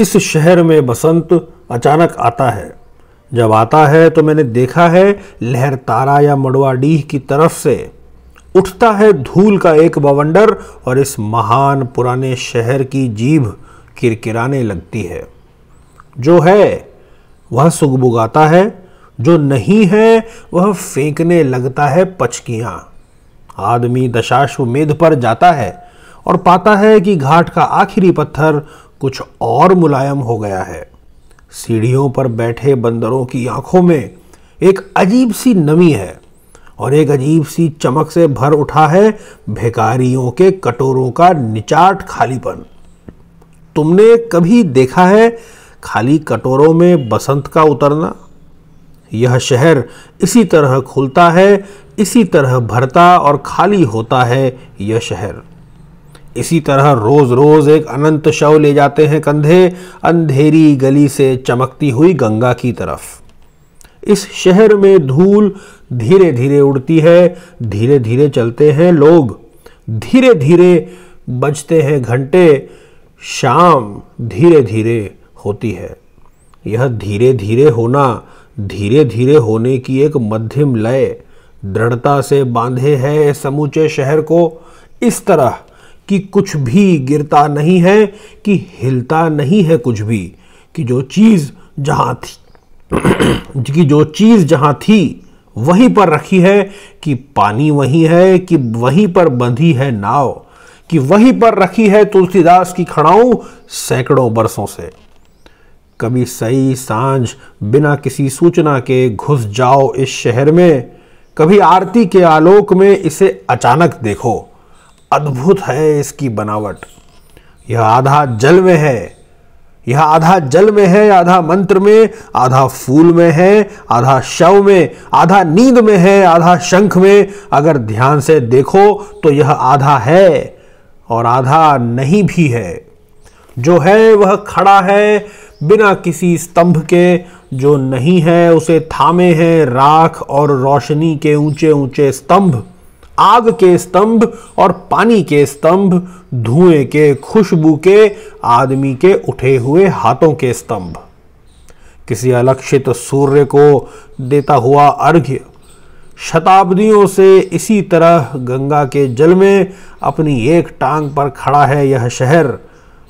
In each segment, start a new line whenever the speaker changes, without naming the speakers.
इस शहर में बसंत अचानक आता है जब आता है तो मैंने देखा है लहर तारा या मडवा डीह की तरफ से उठता है धूल का एक बवंडर और इस महान पुराने शहर की जीभ किरकिराने लगती है जो है वह सुगबुगाता है जो नहीं है वह फेंकने लगता है पचकियां आदमी दशाश्व मेध पर जाता है और पाता है कि घाट का आखिरी पत्थर कुछ और मुलायम हो गया है सीढ़ियों पर बैठे बंदरों की आंखों में एक अजीब सी नमी है और एक अजीब सी चमक से भर उठा है भिकारियों के कटोरों का निचाट खालीपन तुमने कभी देखा है खाली कटोरों में बसंत का उतरना यह शहर इसी तरह खुलता है इसी तरह भरता और खाली होता है यह शहर इसी तरह रोज रोज एक अनंत शव ले जाते हैं कंधे अंधेरी गली से चमकती हुई गंगा की तरफ इस शहर में धूल धीरे धीरे उड़ती है धीरे धीरे चलते हैं लोग धीरे धीरे बजते हैं घंटे शाम धीरे धीरे होती है यह धीरे धीरे होना धीरे धीरे होने की एक मध्यम लय दृढ़ता से बांधे है समूचे शहर को इस तरह कि कुछ भी गिरता नहीं है कि हिलता नहीं है कुछ भी कि जो चीज़ जहाँ थी कि जो चीज़ जहाँ थी वहीं पर रखी है कि पानी वहीं है कि वहीं पर बंधी है नाव कि वहीं पर रखी है तुलसीदास की खड़ाऊ सैकड़ों बरसों से कभी सही सांझ बिना किसी सूचना के घुस जाओ इस शहर में कभी आरती के आलोक में इसे अचानक देखो अद्भुत है इसकी बनावट यह आधा जल में है यह आधा जल में है आधा मंत्र में आधा फूल में है आधा शव में आधा नींद में है आधा शंख में अगर ध्यान से देखो तो यह आधा है और आधा नहीं भी है जो है वह खड़ा है बिना किसी स्तंभ के जो नहीं है उसे थामे हैं राख और रोशनी के ऊंचे ऊंचे स्तंभ आग के स्तंभ और पानी के स्तंभ धुएं के खुशबू के आदमी के उठे हुए हाथों के स्तंभ किसी अलक्षित सूर्य को देता हुआ अर्घ्य शताब्दियों से इसी तरह गंगा के जल में अपनी एक टांग पर खड़ा है यह शहर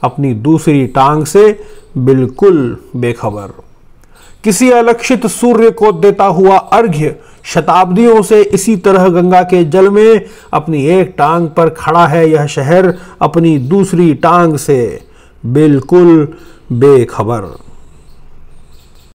अपनी दूसरी टांग से बिल्कुल बेखबर किसी अलक्षित सूर्य को देता हुआ अर्घ्य शताब्दियों से इसी तरह गंगा के जल में अपनी एक टांग पर खड़ा है यह शहर अपनी दूसरी टांग से बिल्कुल बेखबर